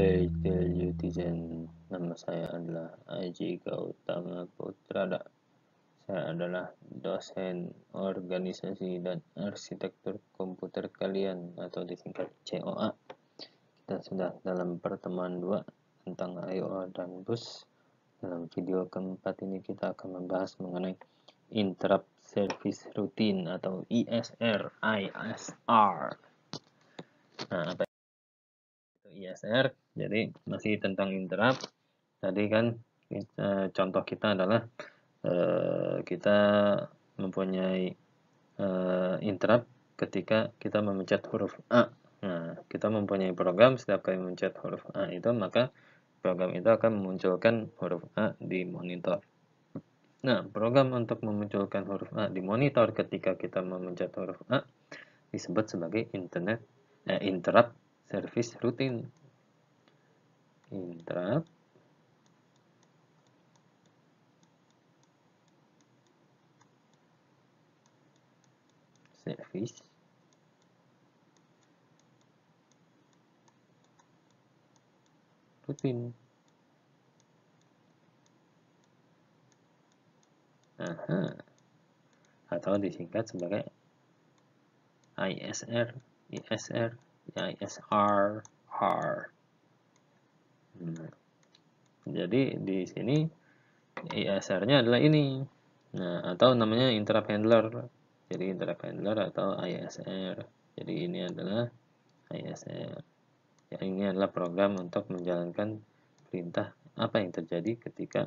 Hai you, Yutizen, nama saya adalah Aji Gautama Putrada. Saya adalah dosen organisasi dan arsitektur komputer kalian atau disingkat COA. Kita sudah dalam pertemuan 2 tentang IOA dan bus. Dalam video keempat ini kita akan membahas mengenai interrupt service routine atau ISR, ISR. Nah, apa ISR iya, jadi masih tentang interrupt tadi kan kita, contoh kita adalah uh, kita mempunyai uh, interrupt ketika kita memencet huruf A nah kita mempunyai program setiap kali memencet huruf A itu maka program itu akan memunculkan huruf A di monitor nah program untuk memunculkan huruf A di monitor ketika kita memencet huruf A disebut sebagai internet eh, interrupt service rutin interrupt service rutin Aha. atau disingkat sebagai ISR ISR ISR SR R. Nah, jadi di sini ISR-nya adalah ini. Nah, atau namanya interrupt handler. Jadi interrupt handler atau ISR. Jadi ini adalah ISR. Ya, ini adalah program untuk menjalankan perintah apa yang terjadi ketika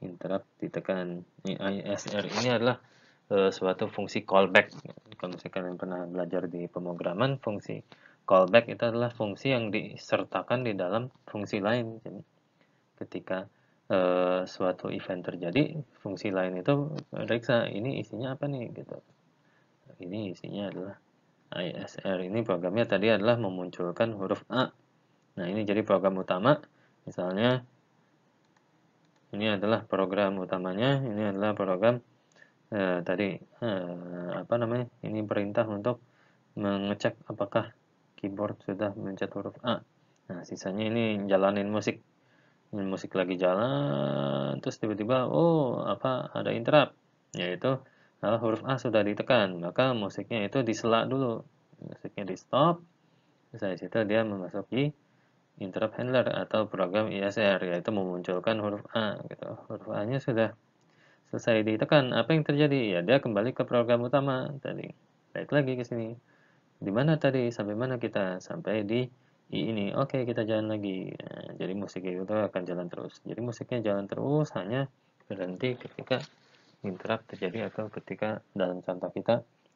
interrupt ditekan. ISR ini adalah uh, suatu fungsi callback. Kalau misalkan kalian pernah belajar di pemrograman, fungsi callback itu adalah fungsi yang disertakan di dalam fungsi lain. Jadi, ketika e, suatu event terjadi, fungsi lain itu reksa ini isinya apa nih gitu. Ini isinya adalah ISR. Ini programnya tadi adalah memunculkan huruf A. Nah, ini jadi program utama. Misalnya ini adalah program utamanya, ini adalah program e, tadi e, apa namanya? Ini perintah untuk mengecek apakah keyboard sudah mencet huruf A. Nah, sisanya ini jalanin musik. Ini Musik lagi jalan, terus tiba-tiba, oh, apa, ada interrupt. Yaitu, nah, huruf A sudah ditekan, maka musiknya itu diselak dulu. Musiknya di stop, saya situ dia memasuki interrupt handler atau program ISR, yaitu memunculkan huruf A. Gitu. Huruf A-nya sudah selesai ditekan. Apa yang terjadi? Ya, dia kembali ke program utama tadi. Baik lagi ke sini di mana tadi sampai mana kita sampai di I ini oke kita jalan lagi eh, jadi musik itu akan jalan terus jadi musiknya jalan terus hanya berhenti ketika interrupt terjadi atau ketika dalam contoh kita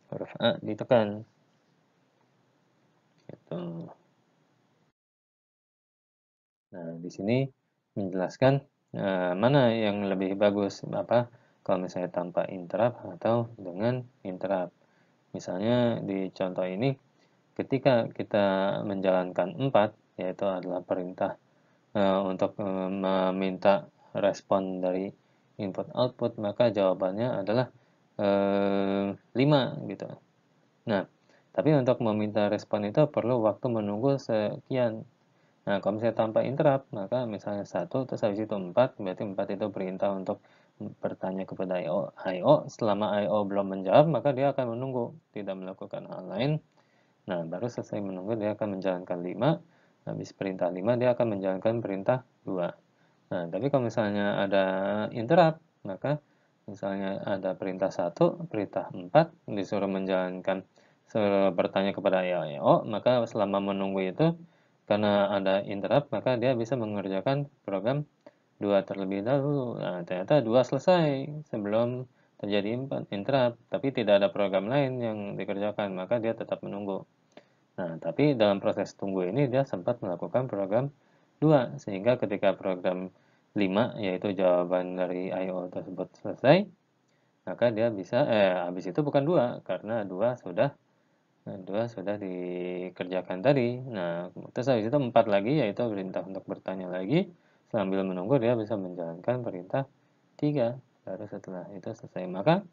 huruf A ditekan gitu nah di sini menjelaskan eh, mana yang lebih bagus apa kalau misalnya tanpa interrupt atau dengan Misalnya di contoh ini, ketika kita menjalankan 4, yaitu adalah perintah e, untuk e, meminta respon dari input-output, maka jawabannya adalah e, eh, 5 gitu. Nah, tapi untuk meminta respon itu perlu waktu menunggu sekian. Nah, kalau misalnya tanpa interrupt, maka misalnya satu terus habis itu 4, berarti 4 itu perintah untuk bertanya kepada IO, IO, selama IO belum menjawab, maka dia akan menunggu, tidak melakukan hal lain. Nah, baru selesai menunggu, dia akan menjalankan 5. Habis perintah 5, dia akan menjalankan perintah 2. Nah, tapi kalau misalnya ada interrupt, maka misalnya ada perintah 1, perintah 4, disuruh menjalankan, suruh bertanya kepada IO, maka selama menunggu itu, karena ada interrupt, maka dia bisa mengerjakan program dua terlebih dahulu. Nah, ternyata dua selesai sebelum terjadi interrupt, tapi tidak ada program lain yang dikerjakan, maka dia tetap menunggu. Nah, tapi dalam proses tunggu ini dia sempat melakukan program dua, sehingga ketika program 5, yaitu jawaban dari IO tersebut selesai, maka dia bisa, eh, habis itu bukan dua, karena dua sudah dua sudah dikerjakan tadi. Nah, terus habis itu empat lagi yaitu perintah untuk bertanya lagi. Sambil menunggu dia bisa menjalankan perintah 3 baru setelah itu selesai. Maka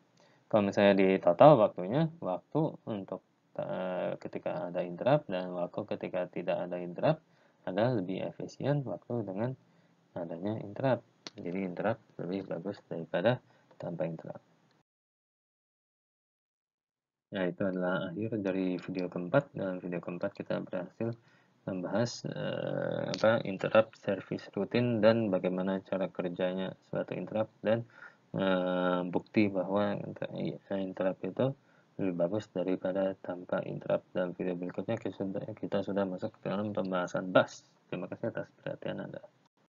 kalau misalnya di total waktunya, waktu untuk uh, ketika ada interrupt dan waktu ketika tidak ada interrupt adalah lebih efisien waktu dengan adanya interrupt. Jadi interrupt lebih bagus daripada tanpa interrupt. Nah, itu adalah akhir dari video keempat. Dalam video keempat kita berhasil membahas eh, apa interrupt service routine dan bagaimana cara kerjanya suatu interrupt dan eh, bukti bahwa eh, interrupt itu lebih bagus daripada tanpa interrupt dan video berikutnya kita sudah masuk ke dalam pembahasan bus terima kasih atas perhatian anda